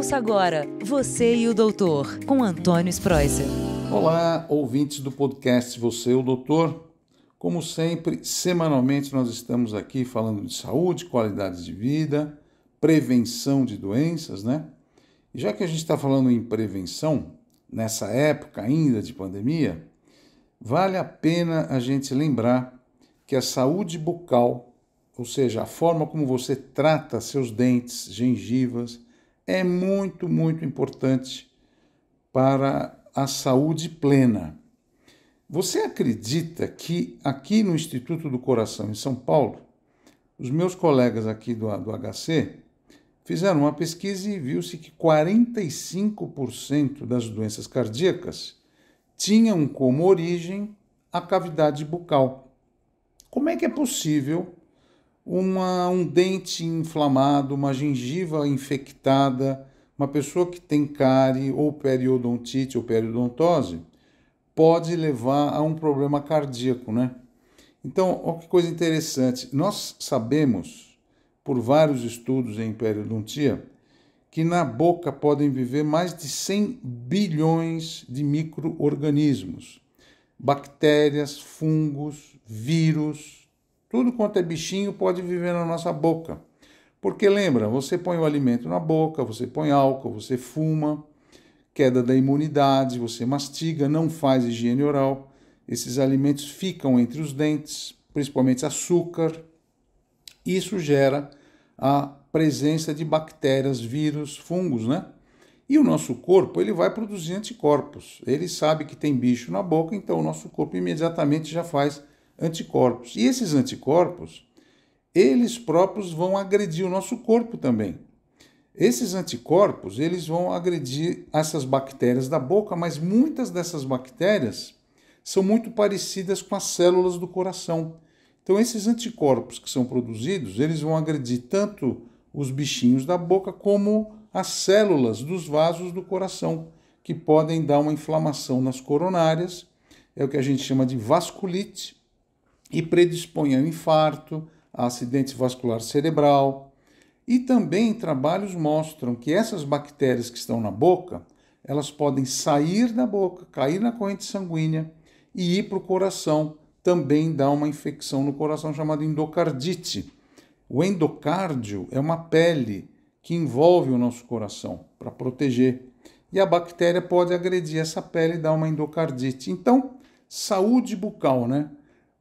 Ouça agora Você e o Doutor, com Antônio Spreuser. Olá, ouvintes do podcast Você e o Doutor. Como sempre, semanalmente nós estamos aqui falando de saúde, qualidade de vida, prevenção de doenças, né? E já que a gente está falando em prevenção, nessa época ainda de pandemia, vale a pena a gente lembrar que a saúde bucal, ou seja, a forma como você trata seus dentes, gengivas, é muito, muito importante para a saúde plena. Você acredita que aqui no Instituto do Coração, em São Paulo, os meus colegas aqui do, do HC fizeram uma pesquisa e viu-se que 45% das doenças cardíacas tinham como origem a cavidade bucal. Como é que é possível uma, um dente inflamado, uma gengiva infectada, uma pessoa que tem cárie ou periodontite ou periodontose, pode levar a um problema cardíaco, né? Então, olha que coisa interessante. Nós sabemos, por vários estudos em periodontia, que na boca podem viver mais de 100 bilhões de micro-organismos, bactérias, fungos, vírus, tudo quanto é bichinho pode viver na nossa boca. Porque lembra, você põe o alimento na boca, você põe álcool, você fuma, queda da imunidade, você mastiga, não faz higiene oral. Esses alimentos ficam entre os dentes, principalmente açúcar. Isso gera a presença de bactérias, vírus, fungos, né? E o nosso corpo, ele vai produzir anticorpos. Ele sabe que tem bicho na boca, então o nosso corpo imediatamente já faz anticorpos. E esses anticorpos, eles próprios vão agredir o nosso corpo também. Esses anticorpos, eles vão agredir essas bactérias da boca, mas muitas dessas bactérias são muito parecidas com as células do coração. Então esses anticorpos que são produzidos, eles vão agredir tanto os bichinhos da boca como as células dos vasos do coração, que podem dar uma inflamação nas coronárias, é o que a gente chama de vasculite, e predispõe ao infarto, a acidente vascular cerebral. E também trabalhos mostram que essas bactérias que estão na boca, elas podem sair da boca, cair na corrente sanguínea e ir para o coração, também dá uma infecção no coração chamada endocardite. O endocárdio é uma pele que envolve o nosso coração para proteger. E a bactéria pode agredir essa pele e dar uma endocardite. Então, saúde bucal, né?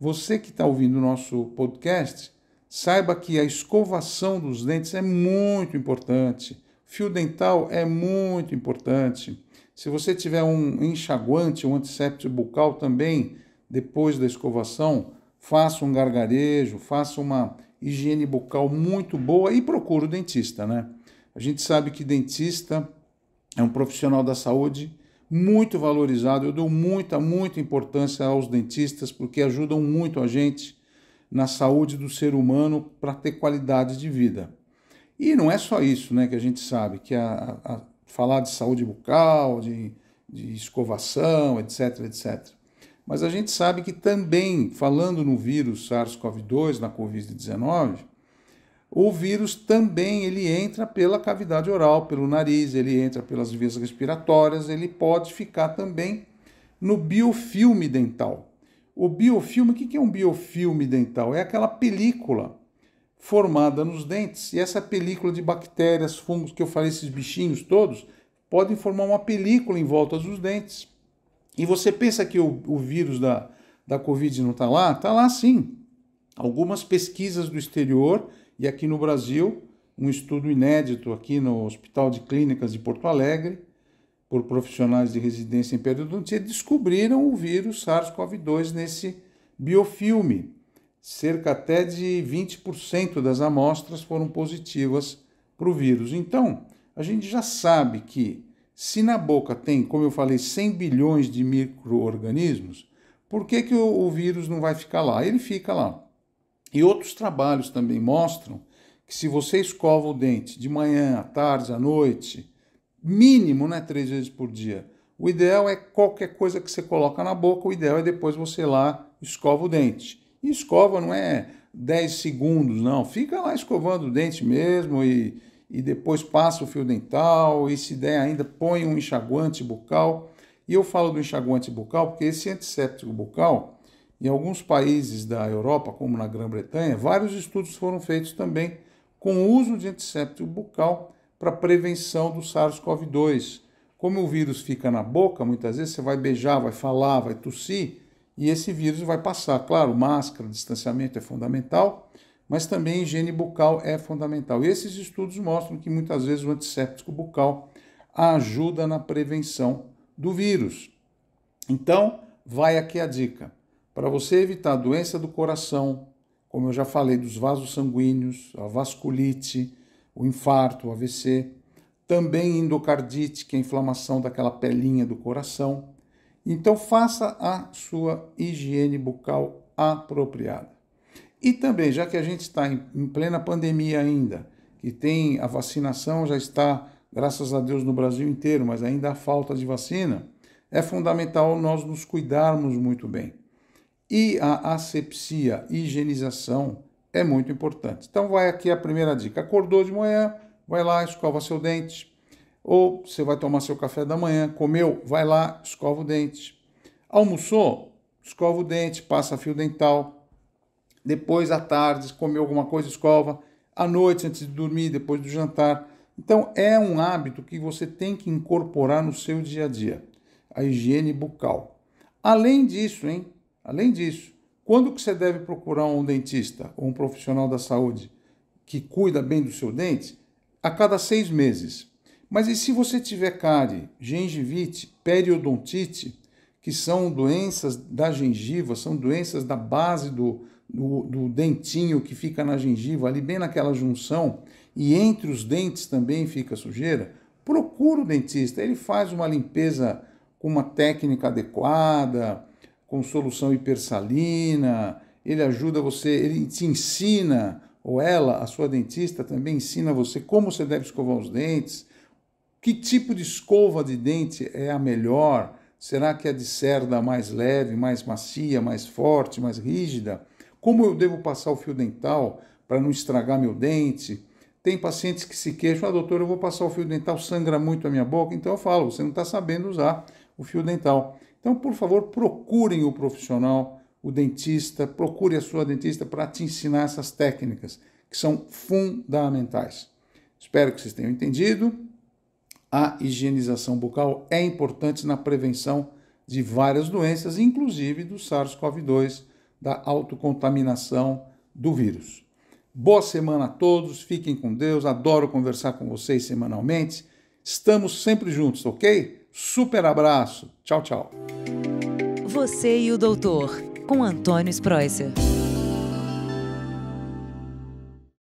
Você que está ouvindo o nosso podcast, saiba que a escovação dos dentes é muito importante. Fio dental é muito importante. Se você tiver um enxaguante, um antisséptico bucal também, depois da escovação, faça um gargarejo, faça uma higiene bucal muito boa e procure o dentista, né? A gente sabe que dentista é um profissional da saúde muito valorizado. Eu dou muita, muita importância aos dentistas porque ajudam muito a gente na saúde do ser humano para ter qualidade de vida. E não é só isso né, que a gente sabe, que a, a falar de saúde bucal, de, de escovação, etc, etc. Mas a gente sabe que também, falando no vírus SARS-CoV-2, na Covid-19, o vírus também ele entra pela cavidade oral, pelo nariz, ele entra pelas vias respiratórias, ele pode ficar também no biofilme dental. O biofilme, o que é um biofilme dental? É aquela película formada nos dentes, e essa película de bactérias, fungos, que eu falei, esses bichinhos todos, podem formar uma película em volta dos dentes. E você pensa que o, o vírus da, da Covid não está lá? Está lá sim. Algumas pesquisas do exterior e aqui no Brasil, um estudo inédito aqui no Hospital de Clínicas de Porto Alegre, por profissionais de residência em periodontia, descobriram o vírus SARS-CoV-2 nesse biofilme. Cerca até de 20% das amostras foram positivas para o vírus. Então, a gente já sabe que se na boca tem, como eu falei, 100 bilhões de micro-organismos, por que, que o, o vírus não vai ficar lá? Ele fica lá. E outros trabalhos também mostram que se você escova o dente de manhã, à tarde, à noite, mínimo, né, três vezes por dia. O ideal é qualquer coisa que você coloca na boca, o ideal é depois você lá escova o dente. E escova não é 10 segundos, não. Fica lá escovando o dente mesmo e, e depois passa o fio dental e se der ainda põe um enxaguante bucal. E eu falo do enxaguante bucal porque esse antisséptico bucal, em alguns países da Europa, como na Grã-Bretanha, vários estudos foram feitos também com o uso de antisséptico bucal para prevenção do SARS-CoV-2. Como o vírus fica na boca, muitas vezes você vai beijar, vai falar, vai tossir e esse vírus vai passar. Claro, máscara, distanciamento é fundamental, mas também higiene bucal é fundamental. E esses estudos mostram que muitas vezes o antisséptico bucal ajuda na prevenção do vírus. Então, vai aqui a dica para você evitar a doença do coração, como eu já falei, dos vasos sanguíneos, a vasculite, o infarto, o AVC, também endocardite, que é a inflamação daquela pelinha do coração. Então faça a sua higiene bucal apropriada. E também, já que a gente está em plena pandemia ainda, que tem a vacinação já está, graças a Deus, no Brasil inteiro, mas ainda há falta de vacina, é fundamental nós nos cuidarmos muito bem. E a asepsia, higienização, é muito importante. Então, vai aqui a primeira dica. Acordou de manhã, vai lá, escova seu dente. Ou você vai tomar seu café da manhã, comeu, vai lá, escova o dente. Almoçou, escova o dente, passa fio dental. Depois, à tarde, comeu alguma coisa, escova. À noite, antes de dormir, depois do jantar. Então, é um hábito que você tem que incorporar no seu dia a dia, a higiene bucal. Além disso, hein, Além disso, quando que você deve procurar um dentista ou um profissional da saúde que cuida bem do seu dente? A cada seis meses. Mas e se você tiver cárie, gengivite, periodontite, que são doenças da gengiva, são doenças da base do, do, do, dentinho que fica na gengiva, ali bem naquela junção, e entre os dentes também fica sujeira, procura o dentista, ele faz uma limpeza com uma técnica adequada, com solução hipersalina, ele ajuda você, ele te ensina, ou ela, a sua dentista, também ensina você como você deve escovar os dentes, que tipo de escova de dente é a melhor, será que é de cerda mais leve, mais macia, mais forte, mais rígida, como eu devo passar o fio dental para não estragar meu dente. Tem pacientes que se queixam, ah, doutor, eu vou passar o fio dental, sangra muito a minha boca, então eu falo, você não está sabendo usar o fio dental. Então, por favor, procurem o profissional, o dentista, procure a sua dentista para te ensinar essas técnicas que são fundamentais. Espero que vocês tenham entendido. A higienização bucal é importante na prevenção de várias doenças, inclusive do SARS-CoV-2, da autocontaminação do vírus. Boa semana a todos, fiquem com Deus, adoro conversar com vocês semanalmente. Estamos sempre juntos, ok? Super abraço. Tchau, tchau. Você e o Doutor, com Antônio Spreusser.